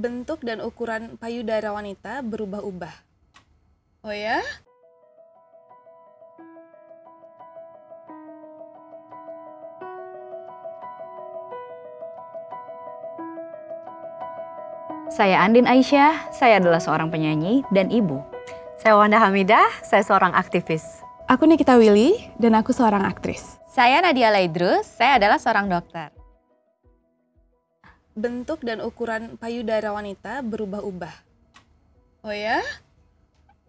bentuk dan ukuran payudara wanita berubah-ubah. Oh ya? Saya Andin Aisyah, saya adalah seorang penyanyi dan ibu. Saya Wanda Hamidah, saya seorang aktivis. Aku Nikita Willy, dan aku seorang aktris. Saya Nadia Laidrus, saya adalah seorang dokter bentuk dan ukuran payudara wanita berubah-ubah. Oh ya?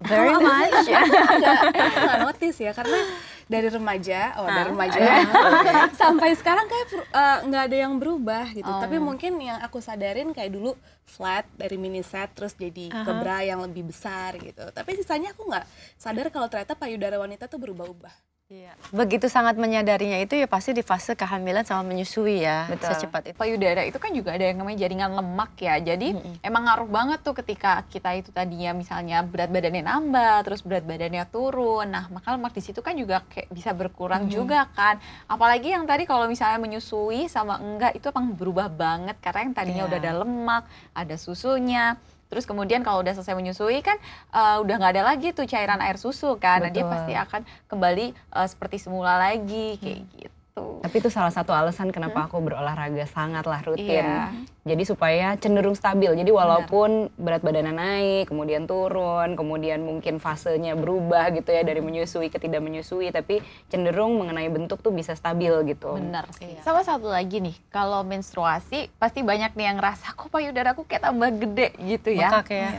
Very oh, much. Aku nggak notice ya karena dari remaja, oh ah, dari remaja ah, sampai sekarang kayak eh, nggak uh, ada yang berubah gitu. Oh. Tapi mungkin yang aku sadarin kayak dulu flat dari mini set terus jadi uh -huh. kebra yang lebih besar gitu. Tapi sisanya aku nggak sadar kalau ternyata payudara wanita tuh berubah-ubah. Iya. Begitu sangat menyadarinya itu ya pasti di fase kehamilan sama menyusui ya Betul. secepat itu. Payudara itu kan juga ada yang namanya jaringan lemak ya. Jadi -hmm. emang ngaruh banget tuh ketika kita itu tadinya misalnya berat badannya nambah, terus berat badannya turun. Nah maka lemak di situ kan juga kayak bisa berkurang -hmm. juga kan. Apalagi yang tadi kalau misalnya menyusui sama enggak itu emang berubah banget karena yang tadinya yeah. udah ada lemak, ada susunya Terus kemudian kalau udah selesai menyusui kan uh, udah nggak ada lagi tuh cairan air susu kan. Betul. Nah, dia pasti akan kembali uh, seperti semula lagi kayak hmm. gitu. Tapi itu salah satu alasan kenapa hmm. aku berolahraga sangatlah rutin. Iya. Jadi supaya cenderung stabil. Jadi walaupun Benar. berat badannya naik, kemudian turun, kemudian mungkin fasenya berubah gitu ya dari menyusui ke tidak menyusui, tapi cenderung mengenai bentuk tuh bisa stabil gitu. Benar sih. Iya. Sama satu lagi nih, kalau menstruasi pasti banyak nih yang rasa kok payudaraku kayak tambah gede gitu ya. Bengkak ya.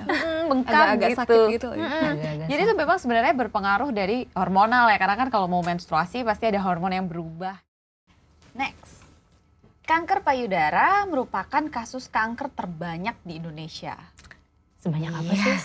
Bengkak agak, -agak gitu. Sakit gitu. Iya, Jadi itu memang sebenarnya berpengaruh dari hormonal ya, karena kan kalau mau menstruasi pasti ada hormon yang berubah. Next. Kanker payudara merupakan kasus kanker terbanyak di Indonesia. Sebanyak apa sih?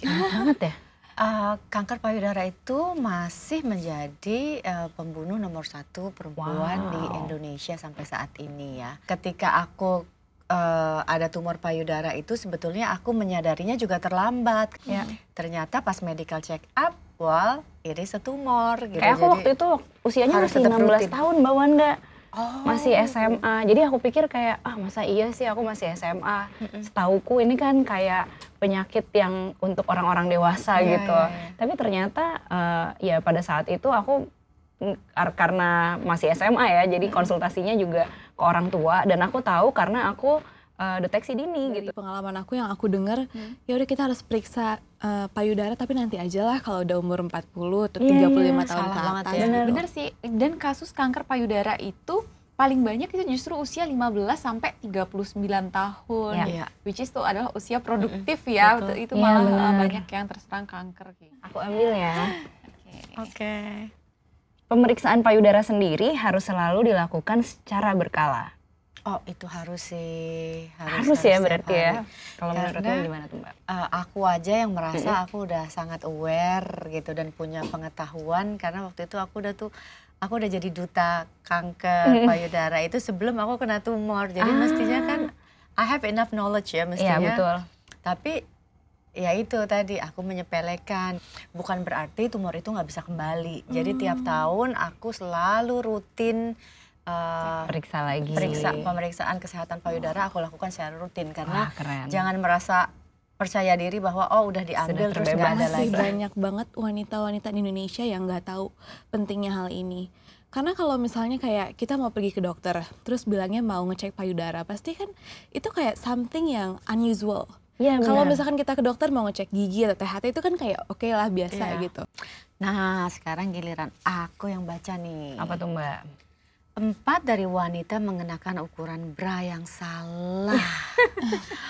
Gila banget ya. Uh, kanker payudara itu masih menjadi uh, pembunuh nomor satu perempuan wow. di Indonesia sampai saat ini ya. Ketika aku uh, ada tumor payudara itu sebetulnya aku menyadarinya juga terlambat. Yeah. Ternyata pas medical check up, well, ini setumor. Gitu. Kayak aku Jadi, waktu itu usianya masih 16 rutin. tahun Mbak Wanda. Oh. Masih SMA. Jadi aku pikir kayak ah masa iya sih aku masih SMA. mm ku Setauku ini kan kayak penyakit yang untuk orang-orang dewasa yeah, gitu. Yeah, yeah. Tapi ternyata uh, ya pada saat itu aku karena masih SMA ya, jadi konsultasinya juga ke orang tua dan aku tahu karena aku uh, deteksi dini Dari gitu. Pengalaman aku yang aku dengar, hmm. ya udah kita harus periksa uh, payudara tapi nanti aja lah kalau udah umur 40 atau yeah, 35 yeah, tahun salah ke atas. Ya. Gitu. benar sih. Dan kasus kanker payudara itu paling banyak itu justru usia 15 sampai 39 tahun. Yeah. Yeah. Which is itu adalah usia hmm, produktif hmm. ya. Betul. Itu yeah, malah eh, bener. banyak yang terserang kanker gitu. Aku ambil ya. Oke. Okay. Okay. Pemeriksaan payudara sendiri harus selalu dilakukan secara berkala Oh itu harus sih harus, harus, harus ya berarti ya. Kalau menurut kamu gimana tuh mbak? Eh, aku aja yang merasa aku udah sangat aware gitu dan punya pengetahuan karena waktu itu aku udah tuh aku udah jadi duta kanker payudara itu sebelum aku kena tumor jadi ah. mestinya kan I have enough knowledge ya iya, mestinya. Iya betul. Tapi ya itu tadi aku menyepelekan bukan berarti tumor itu nggak bisa kembali. Jadi hmm. tiap mm. tahun aku selalu rutin Eh, periksa lagi periksa pemeriksaan kesehatan payudara aku lakukan secara rutin karena Wah, keren. jangan merasa percaya diri bahwa oh udah diambil Sudah terus nggak ada lagi banyak banget wanita-wanita di Indonesia yang nggak tahu pentingnya hal ini karena kalau misalnya kayak kita mau pergi ke dokter terus bilangnya mau ngecek payudara pasti kan itu kayak something yang unusual ya, kalau misalkan kita ke dokter mau ngecek gigi atau THT itu kan kayak oke okay lah biasa ya. gitu nah sekarang giliran aku yang baca nih apa tuh mbak Empat dari wanita mengenakan ukuran bra yang salah.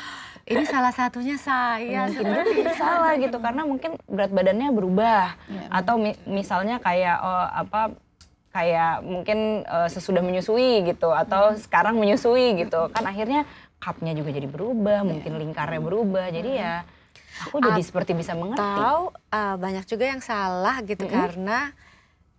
Ini salah satunya saya. Mungkin itu salah gitu karena mungkin berat badannya berubah ya, atau mi misalnya kayak oh, apa kayak mungkin uh, sesudah menyusui gitu atau hmm. sekarang menyusui gitu kan akhirnya cupnya juga jadi berubah mungkin mungkin iya. lingkarnya berubah hmm. jadi ya aku jadi seperti bisa mengerti Tahu uh, eh, banyak juga yang salah gitu hmm. karena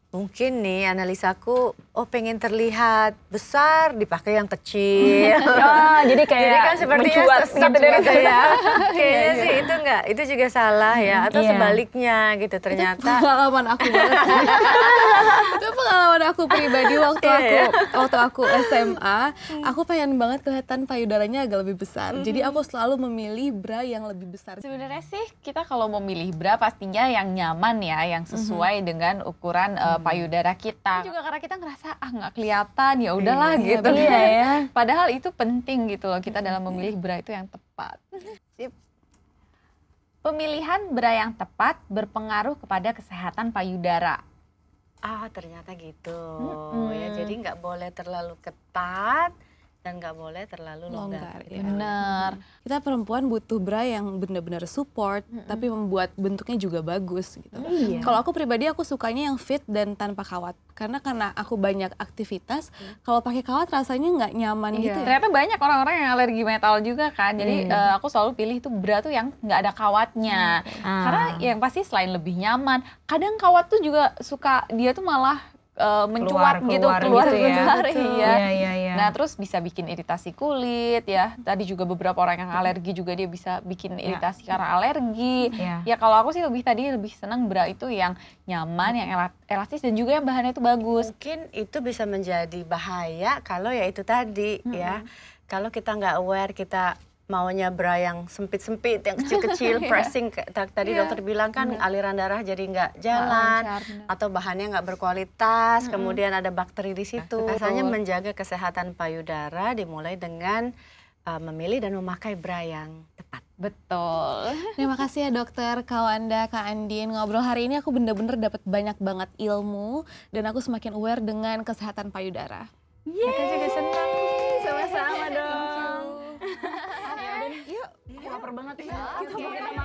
Mungkin nih aku oh pengen terlihat besar dipakai yang kecil. oh, jadi kayak jadi kan sepertinya sesat gitu dari saya. Ya. Kayaknya iya, iya. sih itu enggak, itu juga salah ya hmm, atau iya. sebaliknya gitu ternyata. Itu pengalaman aku banget. itu pengalaman aku pribadi waktu iya, aku waktu aku SMA, hmm. aku pengen banget kelihatan payudaranya agak lebih besar. Hmm. Jadi aku selalu memilih bra yang lebih besar. Sebenarnya sih kita kalau memilih bra pastinya yang nyaman ya, yang sesuai dengan ukuran uh, Hmm. payudara kita. Itu juga karena kita ngerasa ah nggak kelihatan ya udahlah iya, gitu. Iya, Padahal itu penting gitu loh kita dalam memilih bra itu yang tepat. Sip. Pemilihan bra yang tepat berpengaruh kepada kesehatan payudara. Ah ternyata gitu. Hmm. Ya jadi nggak boleh terlalu ketat dan nggak boleh terlalu oh, longgar. longgar gitu. ya. Benar. Kita perempuan butuh bra yang benar-benar support, -hmm. tapi membuat bentuknya juga bagus gitu. Iya. Kalau aku pribadi aku sukanya yang fit dan tanpa kawat, karena karena aku banyak aktivitas, hmm. kalau pakai kawat rasanya nggak nyaman iya. gitu. Ya? Ternyata banyak orang-orang yang alergi metal juga kan, jadi hmm. uh, aku selalu pilih tuh bra tuh yang nggak ada kawatnya, hmm. karena ah. yang pasti selain lebih nyaman, kadang kawat tuh juga suka dia tuh malah Eh, mencuat keluar, gitu keluar, keluar gitu keluar, ya. Keluar, iya. Ya, ya, ya. Nah terus bisa bikin iritasi kulit ya. Tadi juga beberapa orang yang alergi juga dia bisa bikin ya. iritasi karena alergi. Ya, ya kalau aku sih lebih tadi lebih senang bra itu yang nyaman, yang elastis dan juga yang bahannya itu bagus. Mungkin itu bisa menjadi bahaya kalau ya itu tadi hmm. ya. Kalau kita nggak aware kita maunya bra yang sempit-sempit, yang kecil-kecil, iya. pressing. Tadi yeah. dokter bilang kan iya. aliran darah jadi nggak jalan, Lancar. atau bahannya nggak berkualitas, mm -hmm. kemudian ada bakteri di situ. Rasanya nah, menjaga kesehatan payudara dimulai dengan uh, memilih dan memakai bra yang tepat. Betul. Terima kasih ya dokter, Kawanda, Kak Andin. Ngobrol hari ini aku bener-bener dapat banyak banget ilmu dan aku semakin aware dengan kesehatan payudara. Yeay. Aku juga senang. banget ya. Kita okay.